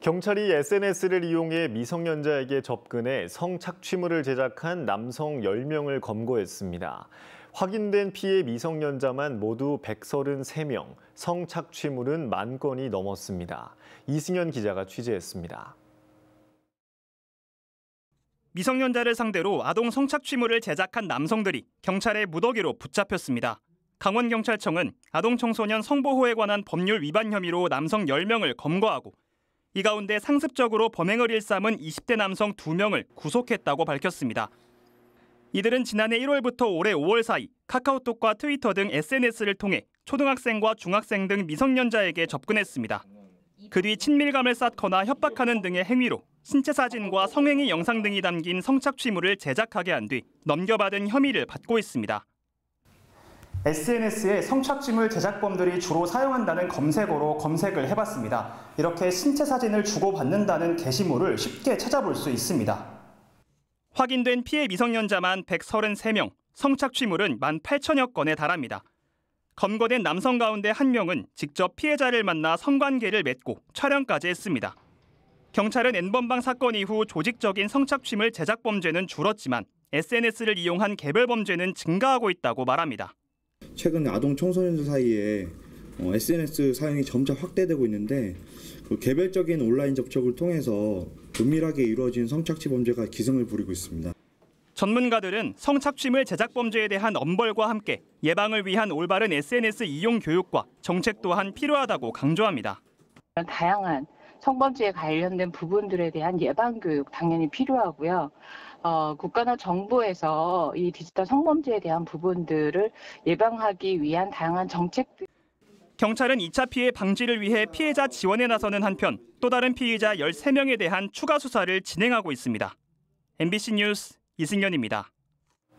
경찰이 SNS를 이용해 미성년자에게 접근해 성착취물을 제작한 남성 10명을 검거했습니다. 확인된 피해 미성년자만 모두 133명, 성착취물은 만 건이 넘었습니다. 이승현 기자가 취재했습니다. 미성년자를 상대로 아동 성착취물을 제작한 남성들이 경찰의 무더기로 붙잡혔습니다. 강원경찰청은 아동청소년 성보호에 관한 법률 위반 혐의로 남성 10명을 검거하고 이 가운데 상습적으로 범행을 일삼은 20대 남성 2명을 구속했다고 밝혔습니다. 이들은 지난해 1월부터 올해 5월 사이 카카오톡과 트위터 등 SNS를 통해 초등학생과 중학생 등 미성년자에게 접근했습니다. 그 뒤 친밀감을 쌓거나 협박하는 등의 행위로 신체 사진과 성행위 영상 등이 담긴 성착취물을 제작하게 한 뒤 넘겨받은 혐의를 받고 있습니다. SNS에 성착취물 제작범들이 주로 사용한다는 검색어로 검색을 해봤습니다. 이렇게 신체 사진을 주고받는다는 게시물을 쉽게 찾아볼 수 있습니다. 확인된 피해 미성년자만 133명, 성착취물은 1 8 0 0 0여 건에 달합니다. 검거된 남성 가운데 한 명은 직접 피해자를 만나 성관계를 맺고 촬영까지 했습니다. 경찰은 N번방 사건 이후 조직적인 성착취물 제작 범죄는 줄었지만 SNS를 이용한 개별 범죄는 증가하고 있다고 말합니다. 최근 아동 청소년들 사이에 어, SNS 사용이 점차 확대되고 있는데 그 개별적인 온라인 접촉을 통해서 은밀하게 이루어진 성착취 범죄가 기승을 부리고 있습니다. 전문가들은 성착취물 제작 범죄에 대한 엄벌과 함께 예방을 위한 올바른 SNS 이용 교육과 정책 또한 필요하다고 강조합니다. 다양한 성범죄에 관련된 부분들에 대한 예방 교육 당연히 필요하고요. 어, 국가나 정부에서 이 디지털 성범죄에 대한 부분들을 예방하기 위한 다양한 정책들. 경찰은 2차 피해 방지를 위해 피해자 지원에 나서는 한편 또 다른 피해자 13명에 대한 추가 수사를 진행하고 있습니다. MBC 뉴스 이승연입니다.